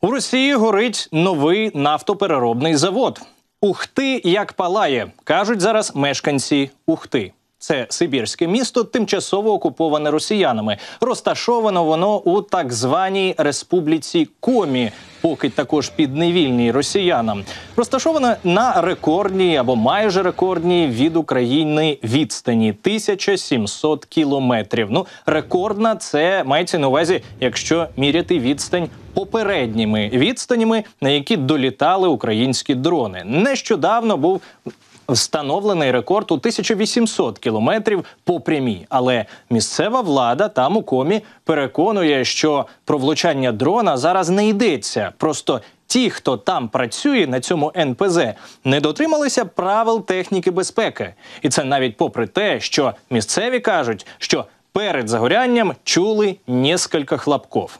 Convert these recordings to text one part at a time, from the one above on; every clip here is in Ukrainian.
У Росії горить новий нафтопереробний завод. Ухти як палає, кажуть зараз мешканці Ухти. Це Сибірське місто, тимчасово окуповане росіянами. Розташовано воно у так званій республіці комі, поки також підневільній росіянам. Розташоване на рекордній або майже рекордній від України відстані 1700 кілометрів. Ну рекордна це мається на увазі, якщо міряти відстань. Попередніми відстанями, на які долітали українські дрони, нещодавно був Встановлений рекорд у 1800 кілометрів по прямій, але місцева влада там у комі переконує, що про влучання дрона зараз не йдеться. Просто ті, хто там працює на цьому НПЗ, не дотрималися правил техніки безпеки, і це навіть попри те, що місцеві кажуть, що перед загорянням чули несколько хлопків.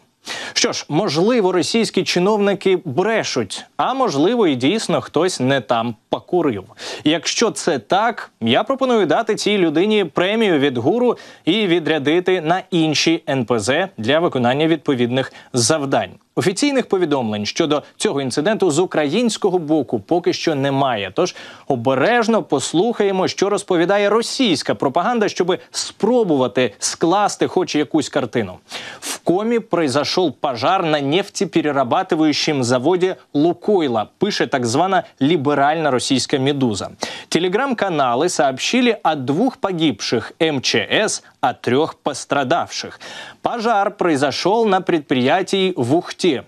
Що ж, можливо, російські чиновники брешуть, а можливо, і дійсно хтось не там покурив. Якщо це так, я пропоную дати цій людині премію від гуру і відрядити на інші НПЗ для виконання відповідних завдань. Офіційних повідомлень щодо цього інциденту з українського боку поки що немає. Тож обережно послухаємо, що розповідає російська пропаганда, щоб спробувати скласти, хоч якусь картину. В комі пройшов пожар на нефтеперерабатывающем заводі Лукойла. Пише так звана ліберальна російська медуза. Телеграм-канали сообщили о двух погибших МЧС о трех пострадавших. Пожар произошел на предприятии в Ухте.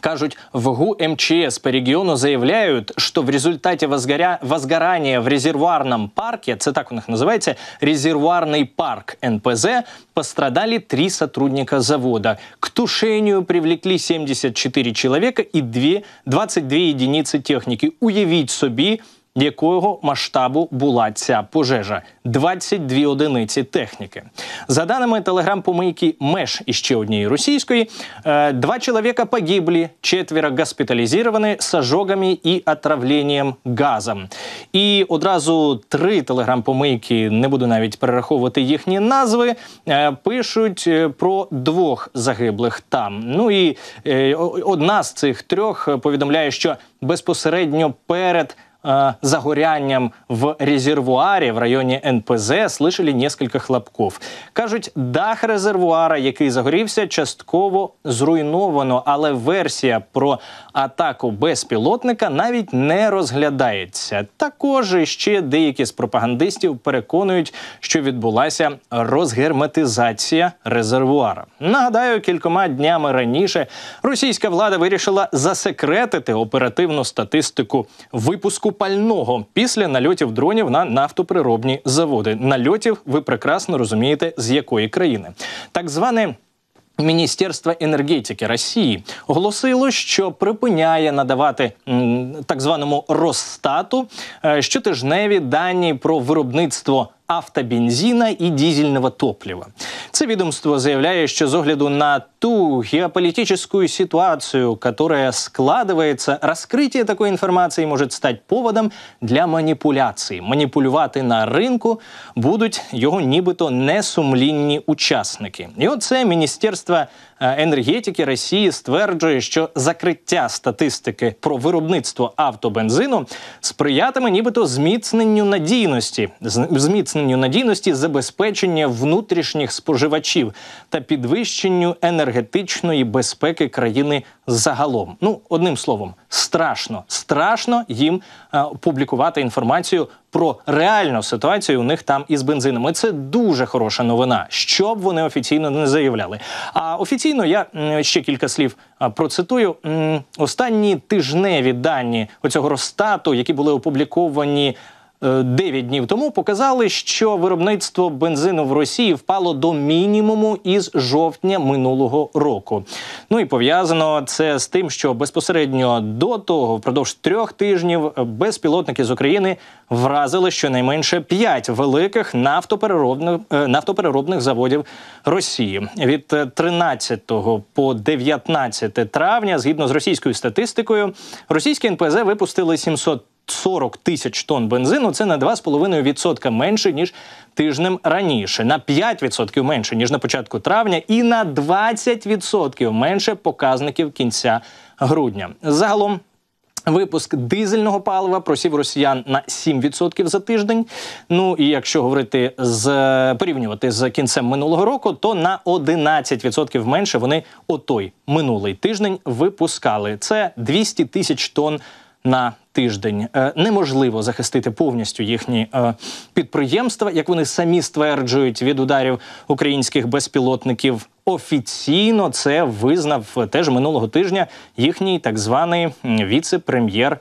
Кажуть, в ГУ МЧС по региону заявляют, что в результате возгоря... возгорания в резервуарном парке, это так у них называется, резервуарный парк НПЗ, пострадали три сотрудника завода. К тушению привлекли 74 человека и 2... 22 единицы техники. Уявить собі, якого масштабу була ця пожежа 22 одиниці техніки. За даними телеграм-помийки меж і ще однієї російської, е, два чоловіка погибли, четверо госпіталізовані сажогами і отравленням газом. І одразу три телеграм-помийки, не буду навіть перераховувати їхні назви, е, пишуть е, про двох загиблих там. Ну і одна з цих трьох повідомляє, що безпосередньо перед Е, загорянням в резервуарі в районі НПЗ слышали несколько хлопків. Кажуть, дах резервуара, який загорівся, частково зруйновано, але версія про атаку безпілотника навіть не розглядається. Також ще деякі з пропагандистів переконують, що відбулася розгерметизація резервуара. Нагадаю, кількома днями раніше російська влада вирішила засекретити оперативну статистику випуску пального після нальотів дронів на нафтоприробні заводи. Нальотів ви прекрасно розумієте, з якої країни так зване. Міністерство енергетики Росії оголосило, що припиняє надавати так званому Росстату е, щотижневі дані про виробництво автобензіна і дізельного топліва. Це відомство заявляє, що з огляду на ту геополитическую ситуацию, которая складывается, раскрытие такой информации может стать поводом для маніпуляції. Маніпулювати на ринку будуть його нібито несумлінні учасники. І оце Міністерство е, енергетики Росії стверджує, що закриття статистики про виробництво автобензину сприятиме нібито зміцненню надійності, зміцненню надійності забезпечення внутрішніх споживачів та підвищенню енергетики енергетичної безпеки країни загалом. Ну одним словом, страшно, страшно їм а, е, публікувати інформацію про реальну ситуацію у них там із бензином. І Це дуже хороша новина, що б вони офіційно не заявляли. А офіційно я ще кілька слів е, процитую. Останні тижневі дані оцього Росстату, які були опубліковані. 9 е, днів тому показали, що виробництво бензину в Росії впало до мінімуму із жовтня минулого року. Ну і пов'язано це з тим, що безпосередньо до того, впродовж трьох тижнів, безпілотники з України вразили щонайменше п'ять великих нафтопереробних е, нафтопереробних заводів Росії від 13 е, по 19 травня, згідно з російською статистикою, російські НПЗ випустили 700 40 тисяч тонн бензину. Це на 2,5% менше ніж тижнем раніше, на 5% менше ніж на початку травня, і на 20% менше показників кінця грудня. Загалом. Випуск дизельного палива просів росіян на 7% за тиждень. Ну і якщо говорити з порівнювати з кінцем минулого року, то на 11% менше вони отой минулий тиждень випускали. Це 200 тисяч тонн на тиждень. Е, неможливо захистити повністю їхні е, підприємства, як вони самі стверджують від ударів українських безпілотників. Офіційно це визнав теж минулого тижня їхній так званий віце-прем'єр.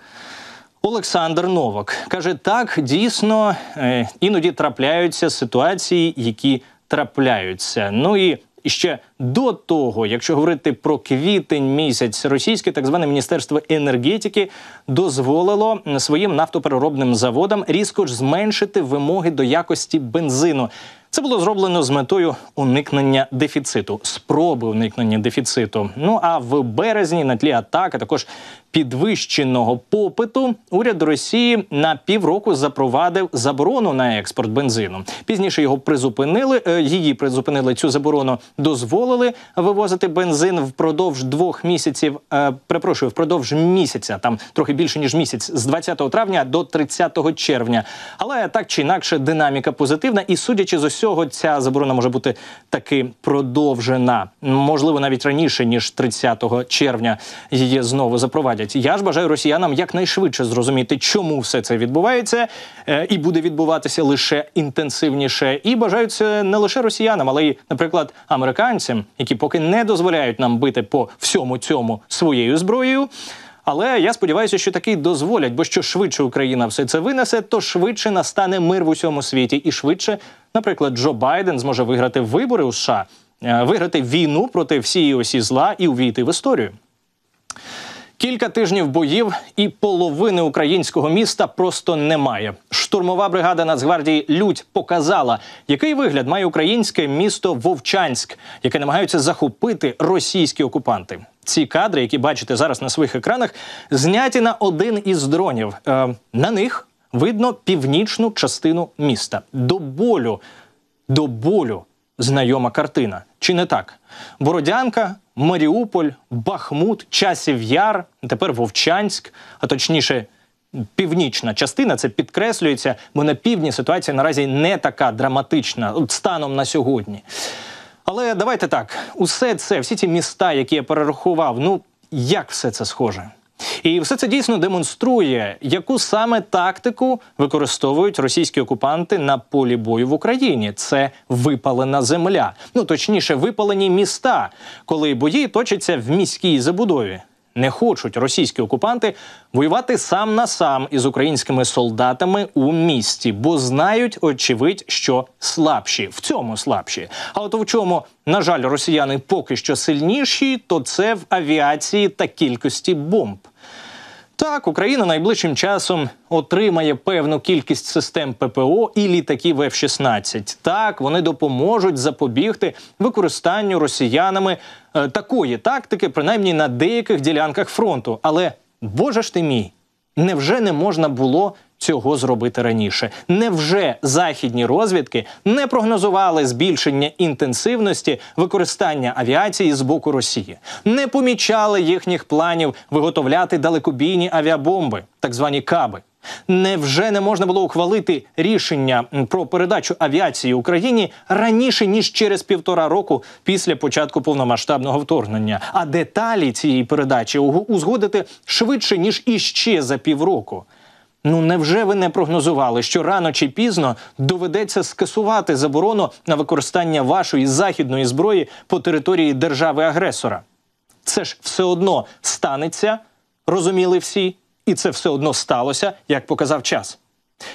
Олександр Новак каже: так дійсно е, іноді трапляються ситуації, які трапляються. Ну і і ще до того, якщо говорити про квітень місяць, російське так зване міністерство енергетики дозволило своїм нафтопереробним заводам різко ж зменшити вимоги до якості бензину. Це було зроблено з метою уникнення дефіциту, спроби уникнення дефіциту. Ну а в березні на тлі атаки також підвищеного попиту уряд Росії на півроку запровадив заборону на експорт бензину. Пізніше його призупинили. Е, її призупинили цю заборону, дозволили вивозити бензин впродовж двох місяців. Е, Припрошую, впродовж місяця, там трохи більше ніж місяць, з 20 травня до 30 червня. Але так чи інакше динаміка позитивна, і судячи з усього, цього ця заборона може бути таки продовжена, можливо, навіть раніше ніж 30 червня її знову запровадять. Я ж бажаю росіянам якнайшвидше зрозуміти, чому все це відбувається, е, і буде відбуватися лише інтенсивніше. І бажаю це не лише росіянам, але й, наприклад, американцям, які поки не дозволяють нам бити по всьому цьому своєю зброєю. Але я сподіваюся, що такий дозволять, бо що швидше Україна все це винесе, то швидше настане мир в усьому світі, і швидше, наприклад, Джо Байден зможе виграти вибори у США, е, виграти війну проти всієї осі зла і увійти в історію. Кілька тижнів боїв і половини українського міста просто немає. Штурмова бригада Нацгвардії Людь показала, який вигляд має українське місто Вовчанськ, яке намагаються захопити російські окупанти ці кадри, які бачите зараз на своїх екранах, зняті на один із дронів. Е, на них видно північну частину міста. До болю, до болю знайома картина. Чи не так? Бородянка, Маріуполь, Бахмут, Часів Яр, тепер Вовчанськ, а точніше. Північна частина це підкреслюється, бо на півдні ситуація наразі не така драматична станом на сьогодні. Але давайте так, усе це, всі ці міста, які я перерахував, ну як все це схоже? І все це дійсно демонструє, яку саме тактику використовують російські окупанти на полі бою в Україні. Це випалена земля, ну точніше, випалені міста, коли бої точаться в міській забудові не хочуть російські окупанти воювати сам на сам із українськими солдатами у місті, бо знають, очевидь, що слабші в цьому слабші. А от в чому на жаль, росіяни поки що сильніші, то це в авіації та кількості бомб. Так, Україна найближчим часом отримає певну кількість систем ППО і літаків F-16. Так, вони допоможуть запобігти використанню росіянами е, такої тактики, принаймні на деяких ділянках фронту. Але боже ж ти мій, невже не можна було цього зробити раніше. Невже західні розвідки не прогнозували збільшення інтенсивності використання авіації з боку Росії, не помічали їхніх планів виготовляти далекобійні авіабомби, так звані каби? Невже не можна було ухвалити рішення про передачу авіації Україні раніше ніж через півтора року після початку повномасштабного вторгнення? А деталі цієї передачі узгодити швидше ніж іще за півроку? Ну невже ви не прогнозували, що рано чи пізно доведеться скасувати заборону на використання вашої західної зброї по території держави-агресора? Це ж все одно станеться, розуміли всі, і це все одно сталося, як показав час.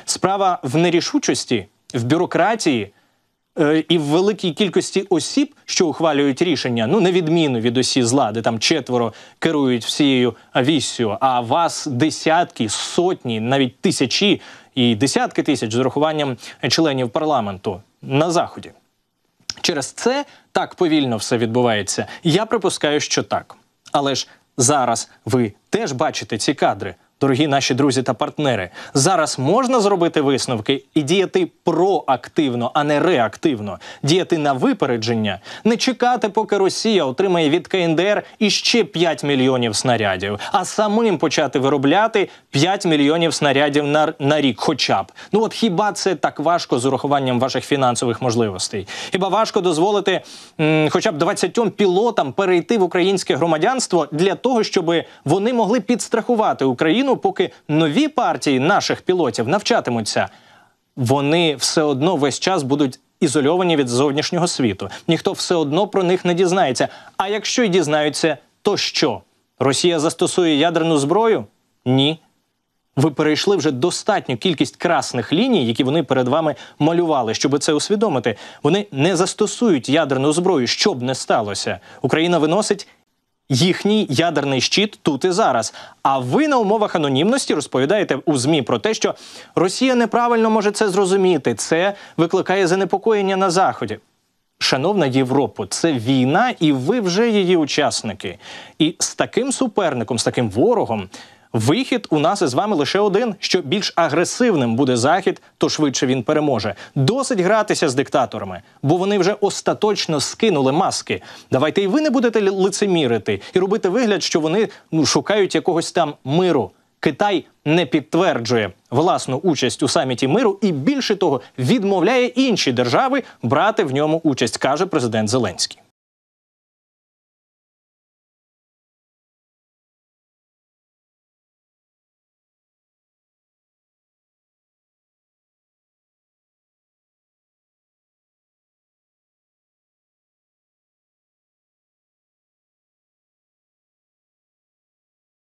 Справа в нерішучості, в бюрократії. Е, і в великій кількості осіб, що ухвалюють рішення, ну на відміну від усі зла, де там четверо керують всією віссю, а вас десятки, сотні, навіть тисячі і десятки тисяч з урахуванням членів парламенту на заході. Через це так повільно все відбувається. Я припускаю, що так. Але ж зараз ви теж бачите ці кадри. Дорогі наші друзі та партнери, зараз можна зробити висновки і діяти проактивно, а не реактивно, діяти на випередження, не чекати, поки Росія отримає від КНДР іще 5 мільйонів снарядів, а самим почати виробляти 5 мільйонів снарядів на на рік, хоча б ну от хіба це так важко з урахуванням ваших фінансових можливостей? Хіба важко дозволити, м, хоча б 20 пілотам перейти в українське громадянство для того, щоб вони могли підстрахувати Україну? частину, поки нові партії наших пілотів навчатимуться, вони все одно весь час будуть ізольовані від зовнішнього світу. Ніхто все одно про них не дізнається. А якщо й дізнаються, то що? Росія застосує ядерну зброю? Ні. Ви перейшли вже достатню кількість красних ліній, які вони перед вами малювали, щоб це усвідомити. Вони не застосують ядерну зброю, що б не сталося. Україна виносить їхній ядерний щит тут і зараз. А ви на умовах анонімності розповідаєте у змі про те, що Росія неправильно може це зрозуміти. Це викликає занепокоєння на заході. Шановна Європа, це війна, і ви вже її учасники. І з таким суперником, з таким ворогом Вихід у нас із вами лише один: що більш агресивним буде захід, то швидше він переможе. Досить гратися з диктаторами, бо вони вже остаточно скинули маски. Давайте і ви не будете лицемірити і робити вигляд, що вони ну шукають якогось там миру. Китай не підтверджує власну участь у саміті миру і більше того відмовляє інші держави брати в ньому участь, каже президент Зеленський.